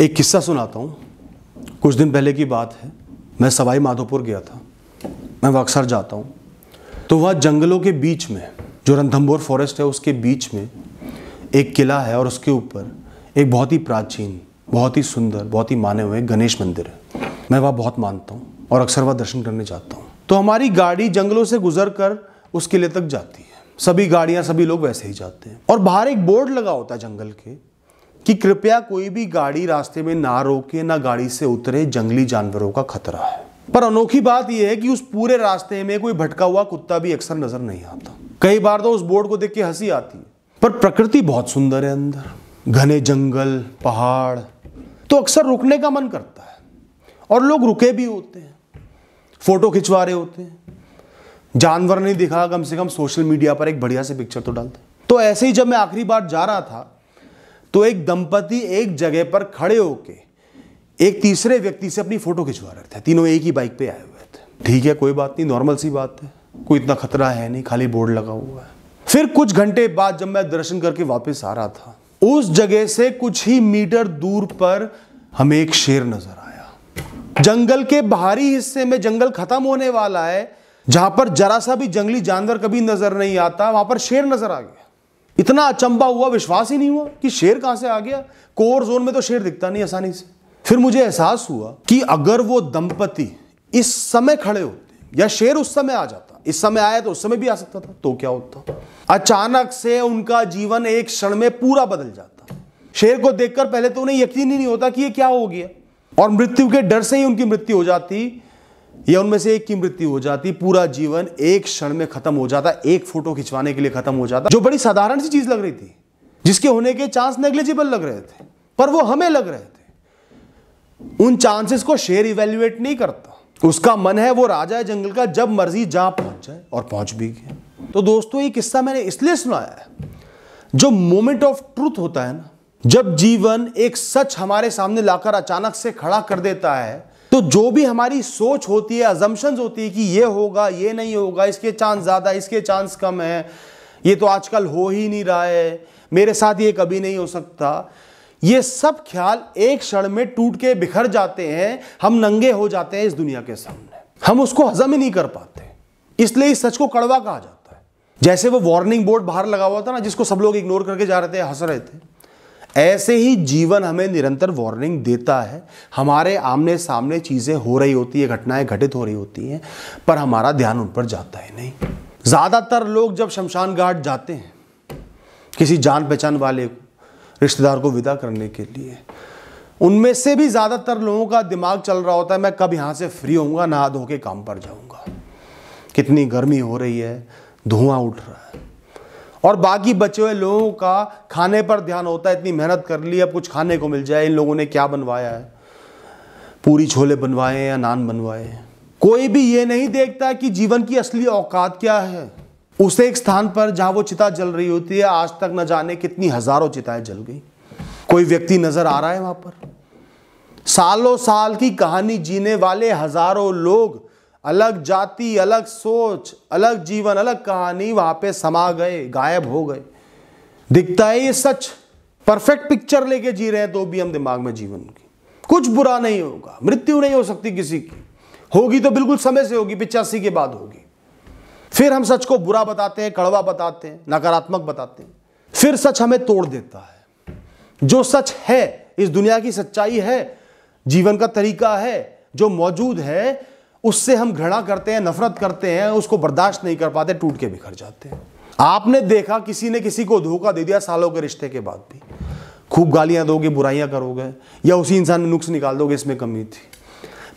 एक किस्सा सुनाता हूँ कुछ दिन पहले की बात है मैं सवाई माधोपुर गया था मैं वह अक्सर जाता हूँ तो वह जंगलों के बीच में जो रणथम्बोर फॉरेस्ट है उसके बीच में एक किला है और उसके ऊपर एक बहुत ही प्राचीन बहुत ही सुंदर बहुत ही माने हुए गणेश मंदिर है मैं वह बहुत मानता हूँ और अक्सर वह दर्शन करने जाता हूँ तो हमारी गाड़ी जंगलों से गुजर कर उस किले तक जाती है सभी गाड़ियाँ सभी लोग वैसे ही जाते हैं और बाहर एक बोर्ड लगा होता है जंगल के कि कृपया कोई भी गाड़ी रास्ते में ना रोके ना गाड़ी से उतरे जंगली जानवरों का खतरा है पर अनोखी बात यह है कि उस पूरे रास्ते में कोई भटका हुआ कुत्ता भी अक्सर नजर नहीं आता कई बार तो उस बोर्ड को देख के हंसी आती है पर प्रकृति बहुत सुंदर है अंदर घने जंगल पहाड़ तो अक्सर रुकने का मन करता है और लोग रुके भी होते हैं फोटो खिंचवा रहे होते हैं जानवर नहीं दिखा कम से कम सोशल मीडिया पर एक बढ़िया से पिक्चर तो डालते तो ऐसे ही जब मैं आखिरी बार जा रहा था तो एक दंपति एक जगह पर खड़े होके एक तीसरे व्यक्ति से अपनी फोटो खिंचवा रहे थे तीनों एक ही बाइक पे आए हुए थे ठीक है कोई बात नहीं नॉर्मल सी बात है कोई इतना खतरा है नहीं खाली बोर्ड लगा हुआ है फिर कुछ घंटे बाद जब मैं दर्शन करके वापस आ रहा था उस जगह से कुछ ही मीटर दूर पर हमें एक शेर नजर आया जंगल के बाहरी हिस्से में जंगल खत्म होने वाला है जहां पर जरा सा भी जंगली जानवर कभी नजर नहीं आता वहां पर शेर नजर आ गया इतना अचंबा हुआ विश्वास ही नहीं हुआ कि शेर कहां से आ गया कोर जोन में तो शेर दिखता नहीं आसानी से फिर मुझे एहसास हुआ कि अगर वो दंपति इस समय खड़े होते या शेर उस समय आ जाता इस समय आया तो उस समय भी आ सकता था तो क्या होता अचानक से उनका जीवन एक क्षण में पूरा बदल जाता शेर को देखकर पहले तो उन्हें यकीन ही नहीं होता कि ये क्या हो गया और मृत्यु के डर से ही उनकी मृत्यु हो जाती या उनमें से एक की मृत्यु हो जाती पूरा जीवन एक क्षण में खत्म हो जाता एक फोटो खिंचवाने के लिए खत्म हो जाता जो बड़ी साधारण सी चीज लग रही थी जिसके होने के चांस नेग्लिजिबल लग रहे थे पर वो हमें लग रहे थे उन चांसेस को शेयर इवेल्युएट नहीं करता उसका मन है वो राजा है जंगल का जब मर्जी जहां पहुंच जाए और पहुंच भी गया तो दोस्तों ये किस्सा मैंने इसलिए सुनाया है जो मोमेंट ऑफ ट्रूथ होता है ना जब जीवन एक सच हमारे सामने लाकर अचानक से खड़ा कर देता है तो जो भी हमारी सोच होती है अजम्पन होती है कि ये होगा ये नहीं होगा इसके चांस ज़्यादा इसके चांस कम है ये तो आजकल हो ही नहीं रहा है मेरे साथ ये कभी नहीं हो सकता ये सब ख्याल एक क्षण में टूट के बिखर जाते हैं हम नंगे हो जाते हैं इस दुनिया के सामने हम उसको हजम ही नहीं कर पाते इसलिए इस सच को कड़वा कहा जाता है जैसे वो वार्निंग बोर्ड बाहर लगा हुआ था ना जिसको सब लोग इग्नोर करके जा रहे थे हंस रहे थे ऐसे ही जीवन हमें निरंतर वार्निंग देता है हमारे आमने सामने चीज़ें हो रही होती है घटनाएं घटित हो रही होती हैं पर हमारा ध्यान उन पर जाता ही नहीं ज़्यादातर लोग जब शमशान घाट जाते हैं किसी जान पहचान वाले रिश्तेदार को विदा करने के लिए उनमें से भी ज़्यादातर लोगों का दिमाग चल रहा होता है मैं कब यहाँ से फ्री होऊंगा नहा धो के काम पर जाऊँगा कितनी गर्मी हो रही है धुआं उठ रहा है और बाकी बचे हुए लोगों का खाने पर ध्यान होता है इतनी मेहनत कर ली अब कुछ खाने को मिल जाए इन लोगों ने क्या बनवाया है पूरी छोले बनवाए या नान बनवाए कोई भी ये नहीं देखता कि जीवन की असली औकात क्या है उसे एक स्थान पर जहां वो चिता जल रही होती है आज तक न जाने कितनी हजारों चिताएं जल गई कोई व्यक्ति नजर आ रहा है वहां पर सालों साल की कहानी जीने वाले हजारों लोग अलग जाति अलग सोच अलग जीवन अलग कहानी वहां पे समा गए गायब हो गए दिखता है ये सच परफेक्ट पिक्चर लेके जी रहे हैं तो भी हम दिमाग में जीवन की कुछ बुरा नहीं होगा मृत्यु नहीं हो सकती किसी की होगी तो बिल्कुल समय से होगी पिचासी के बाद होगी फिर हम सच को बुरा बताते हैं कड़वा बताते हैं नकारात्मक बताते हैं फिर सच हमें तोड़ देता है जो सच है इस दुनिया की सच्चाई है जीवन का तरीका है जो मौजूद है उससे हम घृणा करते हैं नफरत करते हैं उसको बर्दाश्त नहीं कर पाते टूट के बिखर जाते हैं आपने देखा किसी ने किसी को धोखा दे दिया सालों के रिश्ते के बाद भी खूब गालियां दोगे बुराइयां करोगे या उसी इंसान में नुक्स निकाल दोगे इसमें कमी थी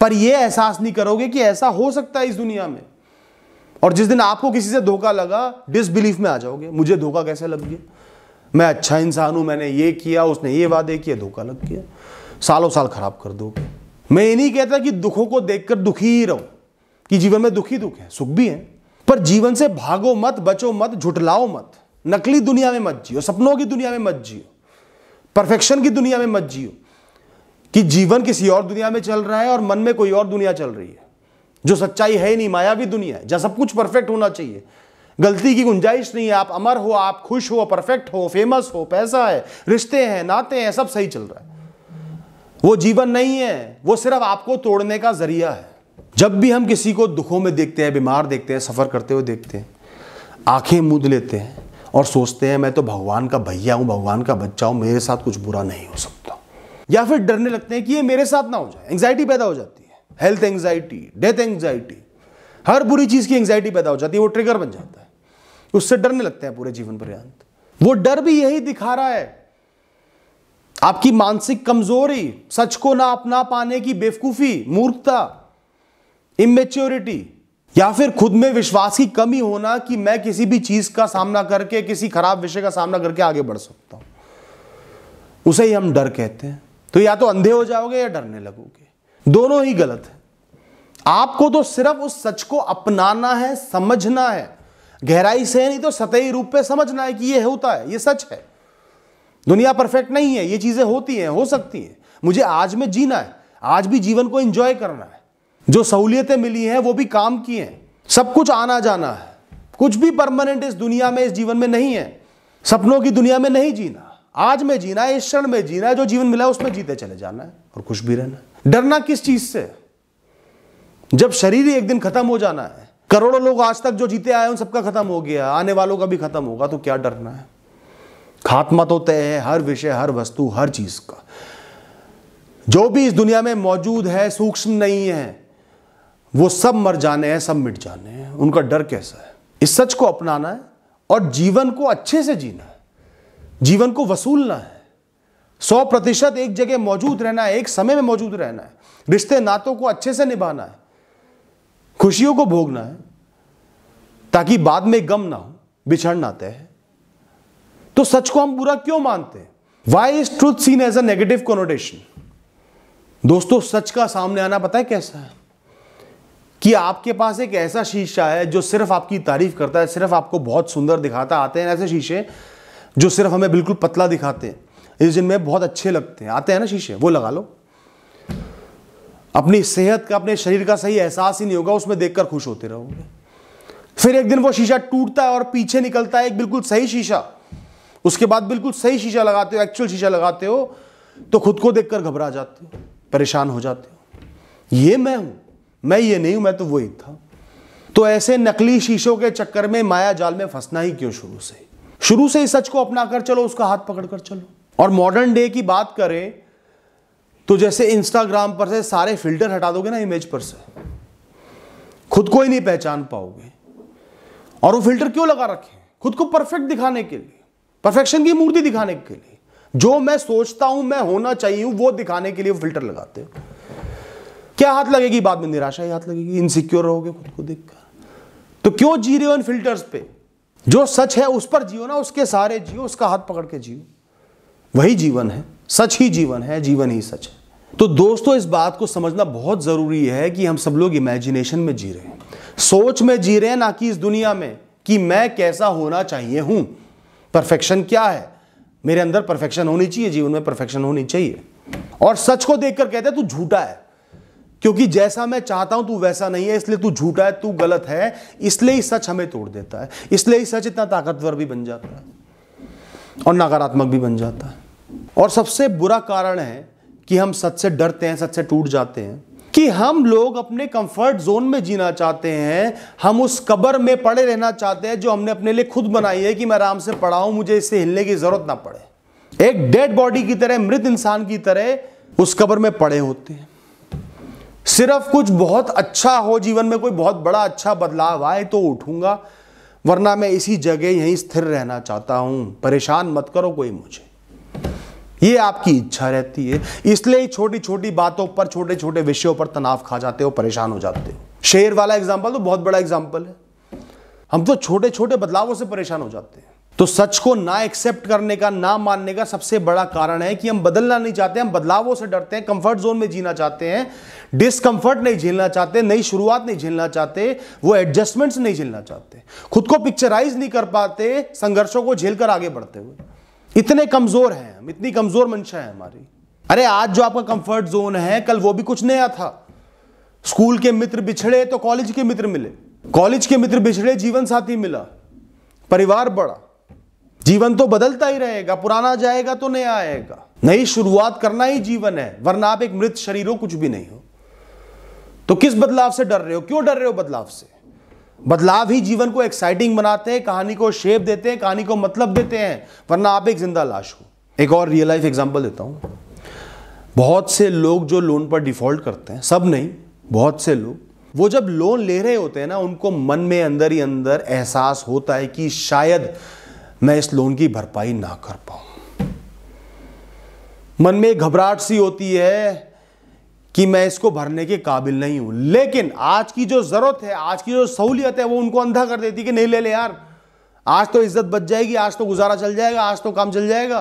पर यह एहसास नहीं करोगे कि ऐसा हो सकता है इस दुनिया में और जिस दिन आपको किसी से धोखा लगा डिसबिलीफ में आ जाओगे मुझे धोखा कैसे लग गया मैं अच्छा इंसान हूं मैंने ये किया उसने ये वादे किए धोखा लग गया सालों साल खराब कर दोगे मैं ये नहीं कहता कि दुखों को देखकर दुखी ही रहो कि जीवन में दुखी दुख है सुख भी है पर जीवन से भागो मत बचो मत झुटलाओ मत नकली दुनिया में मत जियो सपनों की दुनिया में मत जियो परफेक्शन की दुनिया में मत जियो कि जीवन किसी और दुनिया में चल रहा है और मन में कोई और दुनिया चल रही है जो सच्चाई है नहीं नहीं मायावी दुनिया है जहां सब कुछ परफेक्ट होना चाहिए गलती की गुंजाइश नहीं है आप अमर हो आप खुश हो परफेक्ट हो फेमस हो पैसा है रिश्ते हैं नाते हैं सब सही चल रहा है वो जीवन नहीं है वो सिर्फ आपको तोड़ने का जरिया है जब भी हम किसी को दुखों में देखते हैं बीमार देखते हैं सफ़र करते हुए देखते हैं आंखें मूंद लेते हैं और सोचते हैं मैं तो भगवान का भैया हूं भगवान का बच्चा हूं मेरे साथ कुछ बुरा नहीं हो सकता या फिर डरने लगते हैं कि ये मेरे साथ ना हो जाए एंग्जाइटी पैदा हो जाती है हेल्थ एंग्जाइटी डेथ एंग्जाइटी हर बुरी चीज़ की एंग्जाइटी पैदा हो जाती है वो ट्रिगर बन जाता है उससे डरने लगते हैं पूरे जीवन पर्यंत वो डर भी यही दिखा रहा है आपकी मानसिक कमजोरी सच को ना अपना पाने की बेवकूफी मूर्खता इमेच्योरिटी या फिर खुद में विश्वास की कमी होना कि मैं किसी भी चीज का सामना करके किसी खराब विषय का सामना करके आगे बढ़ सकता हूं उसे ही हम डर कहते हैं तो या तो अंधे हो जाओगे या डरने लगोगे दोनों ही गलत है आपको तो सिर्फ उस सच को अपनाना है समझना है गहराई से नहीं तो सतही रूप पे समझना है कि यह होता है ये सच है दुनिया परफेक्ट नहीं है ये चीज़ें होती हैं हो सकती हैं मुझे आज में जीना है आज भी जीवन को एंजॉय करना है जो सहूलियतें मिली हैं वो भी काम की हैं सब कुछ आना जाना है कुछ भी परमानेंट इस दुनिया में इस जीवन में नहीं है सपनों की दुनिया में नहीं जीना आज में जीना है इस क्षण में जीना है जो जीवन मिला है उसमें जीते चले जाना है और खुश भी रहना है डरना किस चीज़ से जब शरीर ही एक दिन खत्म हो जाना है करोड़ों लोग आज तक जो जीते आए उन सबका खत्म हो गया आने वालों का भी खत्म होगा तो क्या डरना है खात्मा तो तय है हर विषय हर वस्तु हर चीज का जो भी इस दुनिया में मौजूद है सूक्ष्म नहीं है वो सब मर जाने हैं सब मिट जाने हैं उनका डर कैसा है इस सच को अपनाना है और जीवन को अच्छे से जीना है जीवन को वसूलना है सौ प्रतिशत एक जगह मौजूद रहना है एक समय में मौजूद रहना है रिश्ते नातों को अच्छे से निभाना है खुशियों को भोगना है ताकि बाद में गम ना हो बिछड़ना तय है तो सच को हम बुरा क्यों मानते हैं why is truth seen as a negative connotation दोस्तों सच का सामने आना पता है कैसा है कि आपके पास एक ऐसा शीशा है जो सिर्फ आपकी तारीफ करता है सिर्फ आपको बहुत सुंदर दिखाता आते हैं ऐसे शीशे जो सिर्फ हमें बिल्कुल पतला दिखाते हैं इस जिनमें बहुत अच्छे लगते हैं आते हैं ना शीशे वो लगा लो अपनी सेहत का अपने शरीर का सही एहसास ही नहीं होगा उसमें देखकर खुश होते रहोगे फिर एक दिन वो शीशा टूटता है और पीछे निकलता है एक बिल्कुल सही शीशा उसके बाद बिल्कुल सही शीशा लगाते हो एक्चुअल शीशा लगाते हो तो खुद को देखकर घबरा जाते हो परेशान हो जाते हो ये मैं हूं मैं ये नहीं हूं मैं तो वही था तो ऐसे नकली शीशों के चक्कर में माया जाल में फंसना ही क्यों शुरू से शुरू से ही सच को अपना कर चलो उसका हाथ पकड़ कर चलो और मॉडर्न डे की बात करें तो जैसे इंस्टाग्राम पर से सारे फिल्टर हटा दोगे ना इमेज पर से खुद को ही नहीं पहचान पाओगे और वो फिल्टर क्यों लगा रखे खुद को परफेक्ट दिखाने के लिए परफेक्शन की मूर्ति दिखाने के लिए जो मैं सोचता हूं मैं होना चाहिए हूं वो दिखाने के लिए फिल्टर लगाते हो क्या हाथ लगेगी बाद में निराशा ही हाथ लगेगी इनसिक्योर रहोगे खुद को देखकर तो क्यों जी रहे हो इन फिल्टर्स पे जो सच है उस पर जियो ना उसके सारे जियो उसका हाथ पकड़ के जियो वही जीवन है सच ही जीवन है जीवन ही सच है तो दोस्तों इस बात को समझना बहुत ज़रूरी है कि हम सब लोग इमेजिनेशन में जी रहे हैं सोच में जी रहे हैं ना कि इस दुनिया में कि मैं कैसा होना चाहिए हूं परफेक्शन क्या है मेरे अंदर परफेक्शन होनी चाहिए जीवन में परफेक्शन होनी चाहिए और सच को देखकर कहते हैं तू झूठा है क्योंकि जैसा मैं चाहता हूं तू वैसा नहीं है इसलिए तू झूठा है तू गलत है इसलिए ही सच हमें तोड़ देता है इसलिए ही सच इतना ताकतवर भी बन जाता है और नकारात्मक भी बन जाता है और सबसे बुरा कारण है कि हम सच से डरते हैं सच से टूट जाते हैं कि हम लोग अपने कंफर्ट जोन में जीना चाहते हैं हम उस कबर में पड़े रहना चाहते हैं जो हमने अपने लिए खुद बनाई है कि मैं आराम से पढ़ाऊं मुझे इससे हिलने की जरूरत ना पड़े एक डेड बॉडी की तरह मृत इंसान की तरह उस कबर में पड़े होते हैं सिर्फ कुछ बहुत अच्छा हो जीवन में कोई बहुत बड़ा अच्छा बदलाव आए तो उठूंगा वरना मैं इसी जगह यहीं स्थिर रहना चाहता हूं परेशान मत करो कोई मुझे ये आपकी इच्छा रहती है इसलिए छोटी छोटी बातों पर छोटे छोटे विषयों पर तनाव खा जाते हो परेशान हो जाते हो शेर वाला एग्जाम्पल तो बहुत बड़ा एग्जाम्पल है हम तो छोटे छोटे बदलावों से परेशान हो जाते हैं तो सच को ना एक्सेप्ट करने का ना मानने का सबसे बड़ा कारण है कि हम बदलना नहीं चाहते हम बदलावों से डरते हैं कंफर्ट जोन में जीना चाहते हैं डिसकंफर्ट नहीं झेलना चाहते नई शुरुआत नहीं झेलना चाहते वो एडजस्टमेंट्स नहीं झेलना चाहते खुद को पिक्चराइज नहीं कर पाते संघर्षों को झेलकर आगे बढ़ते हुए इतने कमजोर हैं हम इतनी कमजोर मंशा है हमारी अरे आज जो आपका कंफर्ट जोन है कल वो भी कुछ नया था स्कूल के मित्र बिछड़े तो कॉलेज के मित्र मिले कॉलेज के मित्र बिछड़े जीवन साथी मिला परिवार बड़ा जीवन तो बदलता ही रहेगा पुराना जाएगा तो नया आएगा नई शुरुआत करना ही जीवन है वरना आप एक मृत शरीर हो कुछ भी नहीं हो तो किस बदलाव से डर रहे हो क्यों डर रहे हो बदलाव से बदलाव ही जीवन को एक्साइटिंग बनाते हैं कहानी को शेप देते हैं कहानी को मतलब देते हैं वरना आप एक जिंदा लाश हो एक और रियल लाइफ एग्जाम्पल देता हूँ बहुत से लोग जो लोन पर डिफॉल्ट करते हैं सब नहीं बहुत से लोग वो जब लोन ले रहे होते हैं ना उनको मन में अंदर ही अंदर एहसास होता है कि शायद मैं इस लोन की भरपाई ना कर पाऊं मन में घबराहट सी होती है कि मैं इसको भरने के काबिल नहीं हूं लेकिन आज की जो जरूरत है आज की जो सहूलियत है वो उनको अंधा कर देती कि नहीं ले ले यार आज तो इज्जत बच जाएगी आज तो गुजारा चल जाएगा आज तो काम चल जाएगा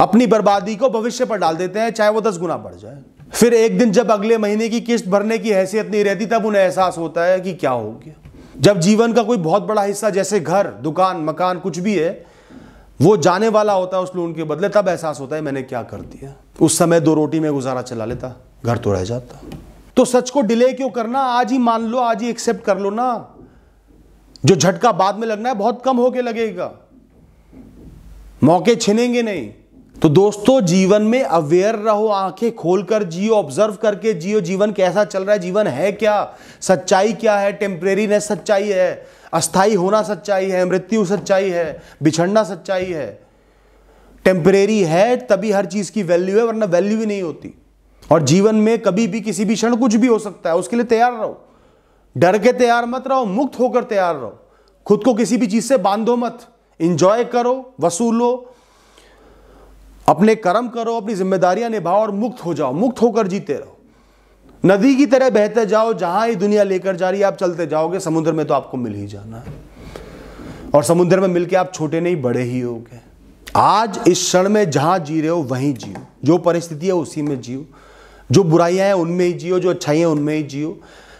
अपनी बर्बादी को भविष्य पर डाल देते हैं चाहे वो दस गुना बढ़ जाए फिर एक दिन जब अगले महीने की किस्त भरने की हैसियत नहीं रहती तब उन्हें एहसास होता है कि क्या हो गया जब जीवन का कोई बहुत बड़ा हिस्सा जैसे घर दुकान मकान कुछ भी है वो जाने वाला होता है उस लोन के बदले तब एहसास होता है मैंने क्या कर दिया उस समय दो रोटी में गुजारा चला लेता घर तो रह जाता तो सच को डिले क्यों करना आज ही मान लो आज ही एक्सेप्ट कर लो ना जो झटका बाद में लगना है बहुत कम होके लगेगा मौके छिनेंगे नहीं तो दोस्तों जीवन में अवेयर रहो आंखें खोलकर जियो ऑब्जर्व करके जियो जीवन कैसा चल रहा है जीवन है क्या सच्चाई क्या है टेम्परेरीनेस सच्चाई है अस्थाई होना सच्चाई है मृत्यु सच्चाई है बिछड़ना सच्चाई है टेम्परेरी है तभी हर चीज़ की वैल्यू है वरना वैल्यू ही नहीं होती और जीवन में कभी भी किसी भी क्षण कुछ भी हो सकता है उसके लिए तैयार रहो डर के तैयार मत रहो मुक्त होकर तैयार रहो खुद को किसी भी चीज से बांधो मत इंजॉय करो वसूलो अपने कर्म करो अपनी जिम्मेदारियां निभाओ और मुक्त हो जाओ मुक्त होकर जीते रहो नदी की तरह बहते जाओ जहां ही दुनिया लेकर जा रही है आप चलते जाओगे समुद्र में तो आपको मिल ही जाना है और समुद्र में मिलके आप छोटे नहीं बड़े ही गए आज इस क्षण में जहां जी रहे हो वहीं जियो जो परिस्थिति है उसी में जियो जो बुराइयाँ हैं उनमें ही जियो जो अच्छाइयाँ उनमें ही जियो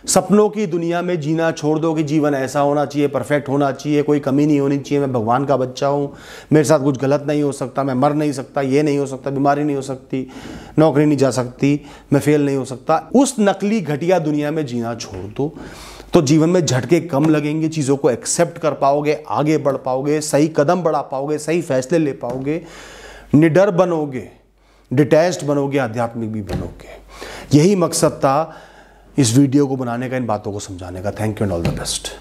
सपनों की दुनिया में जीना छोड़ दो कि जीवन ऐसा होना चाहिए परफेक्ट होना चाहिए कोई कमी नहीं होनी चाहिए मैं भगवान का बच्चा हूँ मेरे साथ कुछ गलत नहीं हो सकता मैं मर नहीं सकता ये नहीं हो सकता बीमारी नहीं हो सकती नौकरी नहीं जा सकती मैं फेल नहीं हो सकता उस नकली घटिया दुनिया में जीना छोड़ दो तो जीवन में झटके कम लगेंगे चीज़ों को एक्सेप्ट कर पाओगे आगे बढ़ पाओगे सही कदम बढ़ा पाओगे सही फैसले ले पाओगे निडर बनोगे डिटैच्ड बनोगे आध्यात्मिक भी बनोगे यही मकसद था इस वीडियो को बनाने का इन बातों को समझाने का thank you and all the best